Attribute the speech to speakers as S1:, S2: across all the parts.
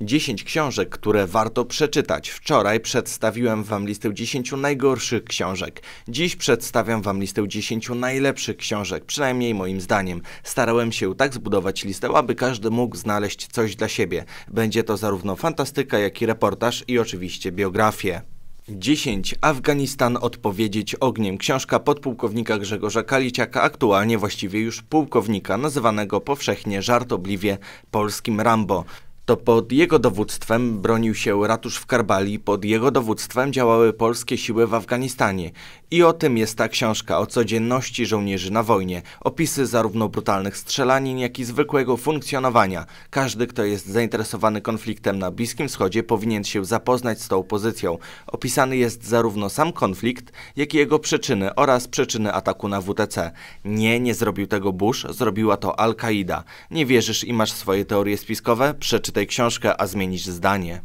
S1: 10 książek, które warto przeczytać. Wczoraj przedstawiłem Wam listę 10 najgorszych książek. Dziś przedstawiam Wam listę 10 najlepszych książek, przynajmniej moim zdaniem. Starałem się tak zbudować listę, aby każdy mógł znaleźć coś dla siebie. Będzie to zarówno fantastyka, jak i reportaż i oczywiście biografie. 10. Afganistan odpowiedzieć ogniem. Książka podpułkownika Grzegorza Kaliciaka, aktualnie właściwie już pułkownika, nazywanego powszechnie żartobliwie polskim Rambo to pod jego dowództwem bronił się ratusz w Karbali, pod jego dowództwem działały polskie siły w Afganistanie. I o tym jest ta książka, o codzienności żołnierzy na wojnie. Opisy zarówno brutalnych strzelanin, jak i zwykłego funkcjonowania. Każdy, kto jest zainteresowany konfliktem na Bliskim Wschodzie, powinien się zapoznać z tą pozycją. Opisany jest zarówno sam konflikt, jak i jego przyczyny oraz przyczyny ataku na WTC. Nie, nie zrobił tego Bush, zrobiła to al qaida Nie wierzysz i masz swoje teorie spiskowe? Przeczytaj Przeczytaj książkę, a zmienisz zdanie.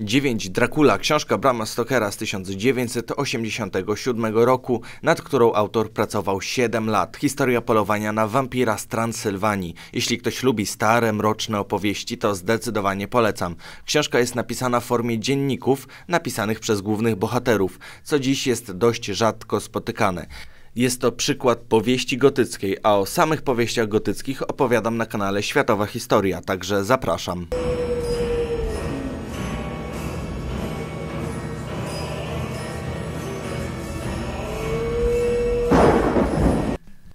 S1: 9. Dracula, książka Brama Stokera z 1987 roku, nad którą autor pracował 7 lat. Historia polowania na wampira z Transylwanii. Jeśli ktoś lubi stare, mroczne opowieści, to zdecydowanie polecam. Książka jest napisana w formie dzienników, napisanych przez głównych bohaterów, co dziś jest dość rzadko spotykane. Jest to przykład powieści gotyckiej, a o samych powieściach gotyckich opowiadam na kanale Światowa Historia, także zapraszam.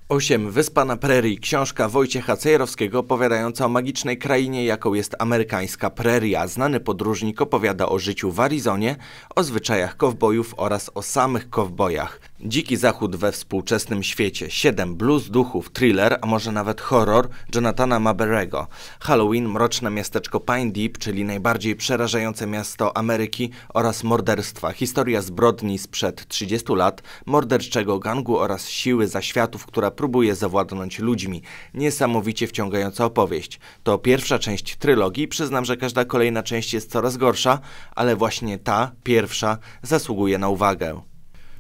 S1: Osiem Wyspa na Prerii. Książka Wojciecha Cejrowskiego opowiadająca o magicznej krainie, jaką jest amerykańska preria. Znany podróżnik opowiada o życiu w Arizonie, o zwyczajach kowbojów oraz o samych kowbojach. Dziki zachód we współczesnym świecie. 7 blues, duchów, thriller, a może nawet horror Jonathana Maberego. Halloween, mroczne miasteczko Pine Deep, czyli najbardziej przerażające miasto Ameryki oraz morderstwa. Historia zbrodni sprzed 30 lat, morderczego gangu oraz siły zaświatów, która próbuje zawładnąć ludźmi. Niesamowicie wciągająca opowieść. To pierwsza część trylogii. Przyznam, że każda kolejna część jest coraz gorsza, ale właśnie ta, pierwsza, zasługuje na uwagę.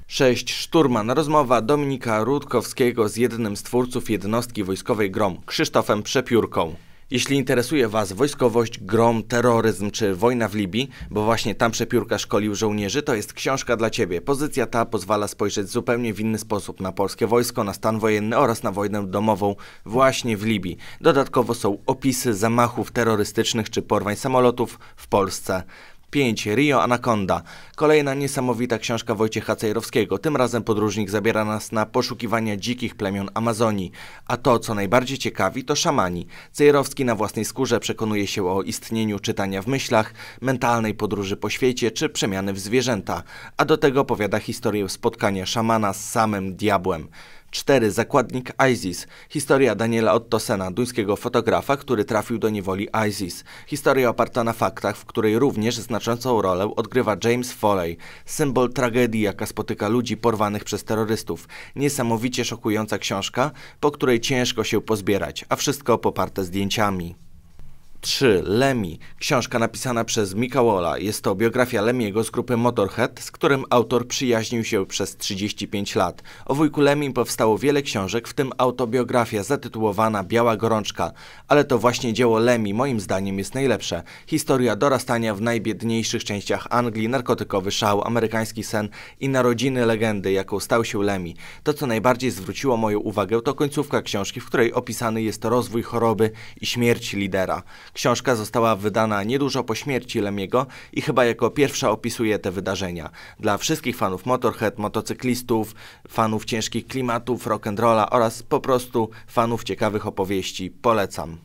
S1: 6. Szturman. Rozmowa Dominika Rudkowskiego z jednym z twórców jednostki wojskowej GROM, Krzysztofem Przepiórką. Jeśli interesuje Was wojskowość, grom, terroryzm czy wojna w Libii, bo właśnie tam Przepiórka szkolił żołnierzy, to jest książka dla Ciebie. Pozycja ta pozwala spojrzeć zupełnie w inny sposób na polskie wojsko, na stan wojenny oraz na wojnę domową właśnie w Libii. Dodatkowo są opisy zamachów terrorystycznych czy porwań samolotów w Polsce. 5. Rio Anaconda. Kolejna niesamowita książka Wojciecha Cejrowskiego. Tym razem podróżnik zabiera nas na poszukiwania dzikich plemion Amazonii. A to, co najbardziej ciekawi, to szamani. Cejrowski na własnej skórze przekonuje się o istnieniu czytania w myślach, mentalnej podróży po świecie czy przemiany w zwierzęta. A do tego opowiada historię spotkania szamana z samym diabłem. 4. Zakładnik ISIS. Historia Daniela Ottosena, duńskiego fotografa, który trafił do niewoli ISIS. Historia oparta na faktach, w której również znaczącą rolę odgrywa James Foley. Symbol tragedii, jaka spotyka ludzi porwanych przez terrorystów. Niesamowicie szokująca książka, po której ciężko się pozbierać, a wszystko poparte zdjęciami. 3. Lemi. Książka napisana przez Mika Walla. Jest to biografia Lemiego z grupy Motorhead, z którym autor przyjaźnił się przez 35 lat. O wujku Lemim powstało wiele książek, w tym autobiografia zatytułowana Biała Gorączka. Ale to właśnie dzieło Lemi moim zdaniem jest najlepsze. Historia dorastania w najbiedniejszych częściach Anglii, narkotykowy szał, amerykański sen i narodziny legendy, jaką stał się Lemi. To, co najbardziej zwróciło moją uwagę, to końcówka książki, w której opisany jest rozwój choroby i śmierć lidera. Książka została wydana niedużo po śmierci Lemiego i chyba jako pierwsza opisuje te wydarzenia. Dla wszystkich fanów Motorhead, motocyklistów, fanów ciężkich klimatów, rock'n'rolla oraz po prostu fanów ciekawych opowieści polecam.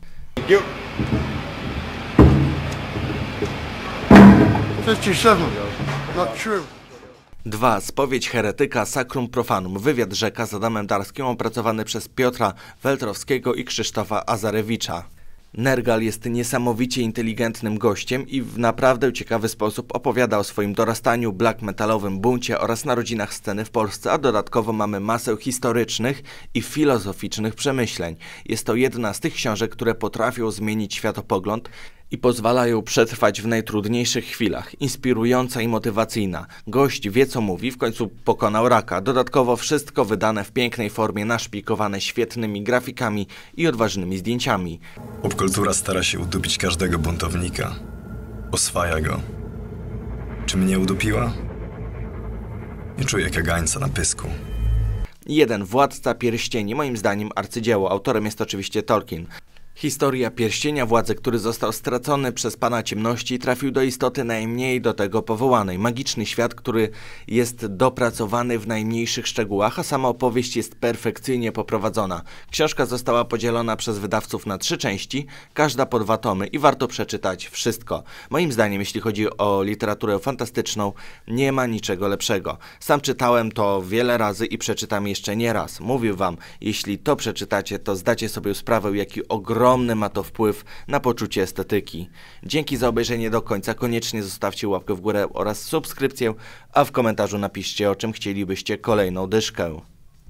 S1: Not true. 2. Spowiedź heretyka Sacrum Profanum. Wywiad rzeka z Adamem Darskim opracowany przez Piotra Weltrowskiego i Krzysztofa Azarewicza. Nergal jest niesamowicie inteligentnym gościem i w naprawdę ciekawy sposób opowiada o swoim dorastaniu, black metalowym buncie oraz narodzinach sceny w Polsce, a dodatkowo mamy masę historycznych i filozoficznych przemyśleń. Jest to jedna z tych książek, które potrafią zmienić światopogląd i pozwalają przetrwać w najtrudniejszych chwilach. Inspirująca i motywacyjna. Gość wie co mówi, w końcu pokonał raka. Dodatkowo wszystko wydane w pięknej formie, naszpikowane świetnymi grafikami i odważnymi zdjęciami. Popkultura stara się udupić każdego buntownika. Oswaja go. Czy mnie udupiła? Nie czuję kagańca na pysku. Jeden Władca Pierścieni, moim zdaniem arcydzieło. Autorem jest oczywiście Tolkien. Historia pierścienia władzy, który został stracony przez pana ciemności, trafił do istoty najmniej do tego powołanej. Magiczny świat, który jest dopracowany w najmniejszych szczegółach, a sama opowieść jest perfekcyjnie poprowadzona. Książka została podzielona przez wydawców na trzy części, każda po dwa tomy i warto przeczytać wszystko. Moim zdaniem, jeśli chodzi o literaturę fantastyczną, nie ma niczego lepszego. Sam czytałem to wiele razy i przeczytam jeszcze nie raz. Mówił wam, jeśli to przeczytacie, to zdacie sobie sprawę, jaki ogromny ogromny ma to wpływ na poczucie estetyki. Dzięki za obejrzenie do końca, koniecznie zostawcie łapkę w górę oraz subskrypcję, a w komentarzu napiszcie o czym chcielibyście kolejną dyszkę.